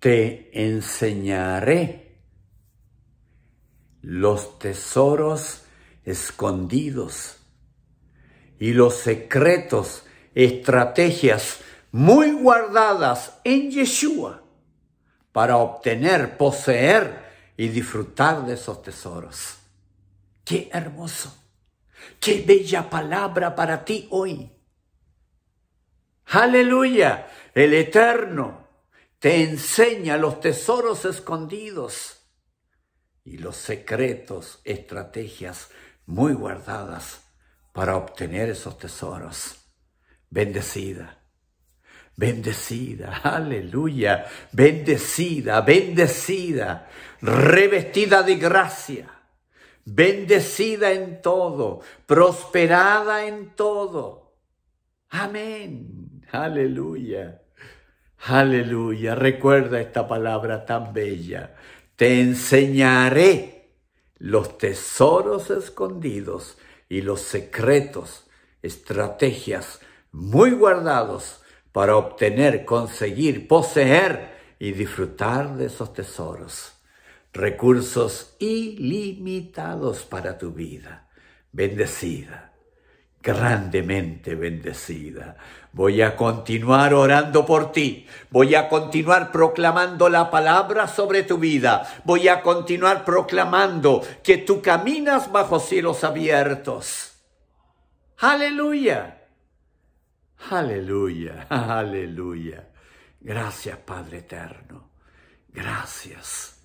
te enseñaré los tesoros escondidos y los secretos, estrategias muy guardadas en Yeshua para obtener, poseer y disfrutar de esos tesoros. Qué hermoso, qué bella palabra para ti hoy. Aleluya, el Eterno te enseña los tesoros escondidos y los secretos, estrategias muy guardadas para obtener esos tesoros. Bendecida, bendecida, aleluya, bendecida, bendecida, revestida de gracia, bendecida en todo, prosperada en todo. Amén, aleluya. Aleluya, recuerda esta palabra tan bella. Te enseñaré los tesoros escondidos y los secretos, estrategias muy guardados para obtener, conseguir, poseer y disfrutar de esos tesoros. Recursos ilimitados para tu vida. Bendecida grandemente bendecida. Voy a continuar orando por ti. Voy a continuar proclamando la palabra sobre tu vida. Voy a continuar proclamando que tú caminas bajo cielos abiertos. Aleluya. Aleluya. Aleluya. Gracias Padre Eterno. Gracias.